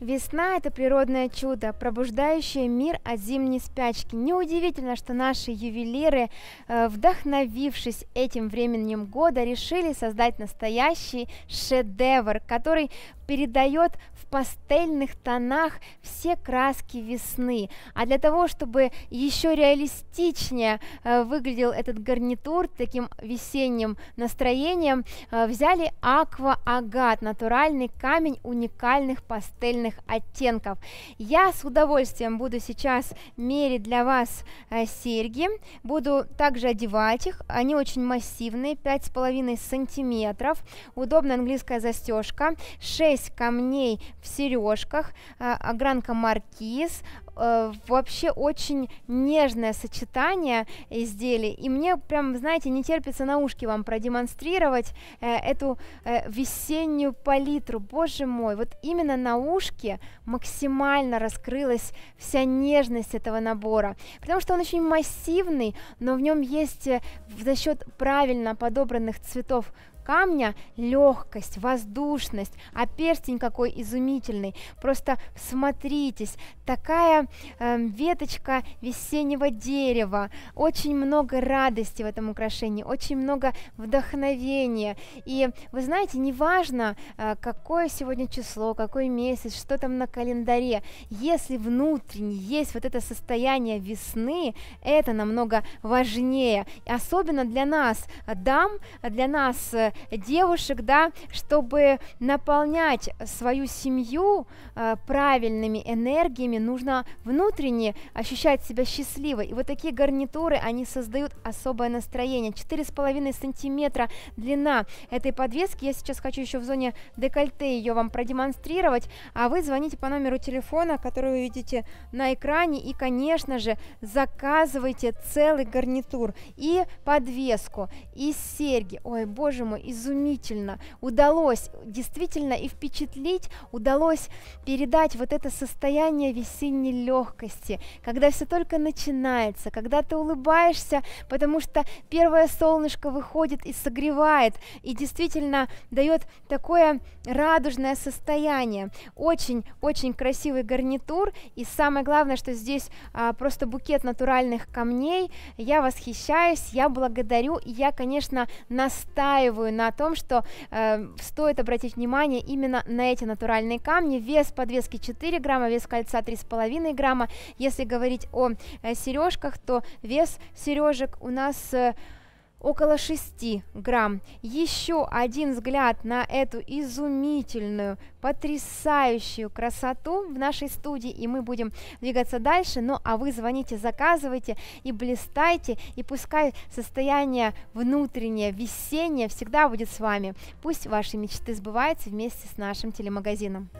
Весна – это природное чудо, пробуждающее мир от зимней спячки. Неудивительно, что наши ювелиры, э, вдохновившись этим временем года, решили создать настоящий шедевр, который передает в пастельных тонах все краски весны. А для того, чтобы еще реалистичнее э, выглядел этот гарнитур таким весенним настроением, э, взяли аква-агат, натуральный камень уникальных пастельных оттенков. Я с удовольствием буду сейчас мерить для вас э, серьги, буду также одевать их, они очень массивные, 5,5 сантиметров, удобная английская застежка, 6 6 камней в сережках, а, огранка маркиз, э, вообще очень нежное сочетание изделий, и мне прям, знаете, не терпится на ушки вам продемонстрировать э, эту э, весеннюю палитру, боже мой, вот именно на ушке максимально раскрылась вся нежность этого набора, потому что он очень массивный, но в нем есть э, за счет правильно подобранных цветов камня легкость, воздушность, а перстень какой изумительный. Просто смотритесь, такая э, веточка весеннего дерева. Очень много радости в этом украшении, очень много вдохновения. И вы знаете, неважно, э, какое сегодня число, какой месяц, что там на календаре, если внутренне есть вот это состояние весны, это намного важнее. Особенно для нас, э, дам, для нас, э, девушек, да, чтобы наполнять свою семью э, правильными энергиями, нужно внутренне ощущать себя счастливой. И вот такие гарнитуры, они создают особое настроение. 4,5 сантиметра длина этой подвески. Я сейчас хочу еще в зоне декольте ее вам продемонстрировать. А вы звоните по номеру телефона, который вы видите на экране. И, конечно же, заказывайте целый гарнитур. И подвеску, и серьги. Ой, боже мой, изумительно. Удалось действительно и впечатлить, удалось передать вот это состояние весенней легкости, когда все только начинается, когда ты улыбаешься, потому что первое солнышко выходит и согревает, и действительно дает такое радужное состояние. Очень-очень красивый гарнитур, и самое главное, что здесь а, просто букет натуральных камней. Я восхищаюсь, я благодарю, и я, конечно, настаиваю на том, что э, стоит обратить внимание именно на эти натуральные камни. Вес подвески 4 грамма, вес кольца 3,5 1,5 грамма. Если говорить о э, сережках, то вес сережек у нас э, около 6 грамм. Еще один взгляд на эту изумительную, потрясающую красоту в нашей студии, и мы будем двигаться дальше. Ну, а вы звоните, заказывайте и блистайте, и пускай состояние внутреннее, весеннее всегда будет с вами. Пусть ваши мечты сбываются вместе с нашим телемагазином.